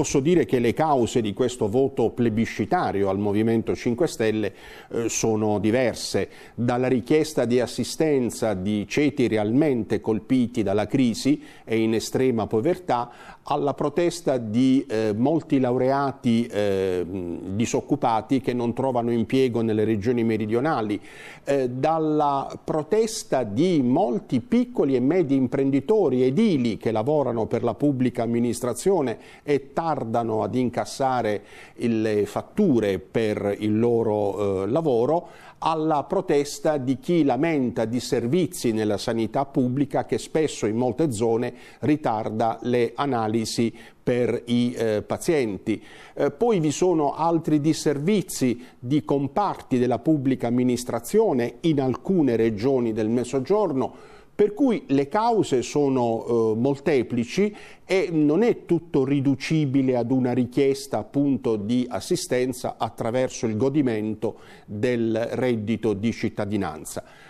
posso dire che le cause di questo voto plebiscitario al Movimento 5 Stelle eh, sono diverse, dalla richiesta di assistenza di ceti realmente colpiti dalla crisi e in estrema povertà alla protesta di eh, molti laureati eh, disoccupati che non trovano impiego nelle regioni meridionali, eh, dalla protesta di molti piccoli e medi imprenditori edili che lavorano per la pubblica amministrazione e tanti tardano ad incassare le fatture per il loro eh, lavoro, alla protesta di chi lamenta di servizi nella sanità pubblica che spesso in molte zone ritarda le analisi per i eh, pazienti. Eh, poi vi sono altri disservizi di comparti della pubblica amministrazione in alcune regioni del Mezzogiorno per cui le cause sono eh, molteplici e non è tutto riducibile ad una richiesta appunto di assistenza attraverso il godimento del reddito di cittadinanza.